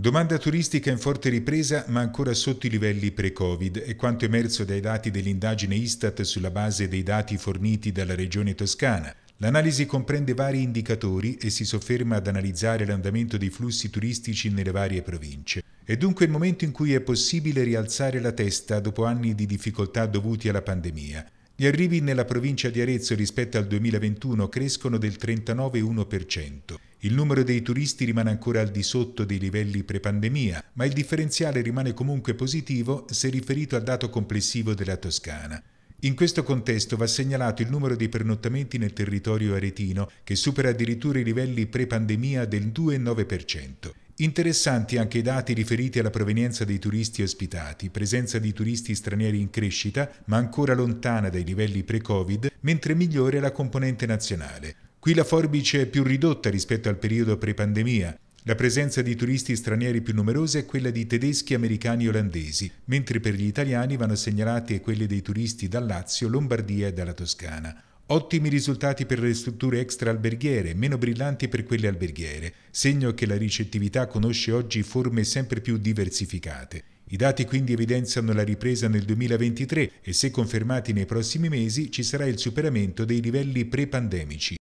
Domanda turistica in forte ripresa ma ancora sotto i livelli pre-Covid è quanto emerso dai dati dell'indagine Istat sulla base dei dati forniti dalla regione toscana. L'analisi comprende vari indicatori e si sofferma ad analizzare l'andamento dei flussi turistici nelle varie province. È dunque il momento in cui è possibile rialzare la testa dopo anni di difficoltà dovuti alla pandemia. Gli arrivi nella provincia di Arezzo rispetto al 2021 crescono del 39,1%. Il numero dei turisti rimane ancora al di sotto dei livelli pre-pandemia, ma il differenziale rimane comunque positivo se riferito al dato complessivo della Toscana. In questo contesto va segnalato il numero dei pernottamenti nel territorio aretino, che supera addirittura i livelli pre-pandemia del 2,9%. Interessanti anche i dati riferiti alla provenienza dei turisti ospitati, presenza di turisti stranieri in crescita, ma ancora lontana dai livelli pre-Covid, mentre migliore la componente nazionale. Qui la forbice è più ridotta rispetto al periodo pre-pandemia. La presenza di turisti stranieri più numerosa è quella di tedeschi, americani e olandesi, mentre per gli italiani vanno segnalati quelli dei turisti dal Lazio, Lombardia e dalla Toscana. Ottimi risultati per le strutture extra-alberghiere, meno brillanti per quelle alberghiere, segno che la ricettività conosce oggi forme sempre più diversificate. I dati quindi evidenziano la ripresa nel 2023 e se confermati nei prossimi mesi ci sarà il superamento dei livelli pre-pandemici.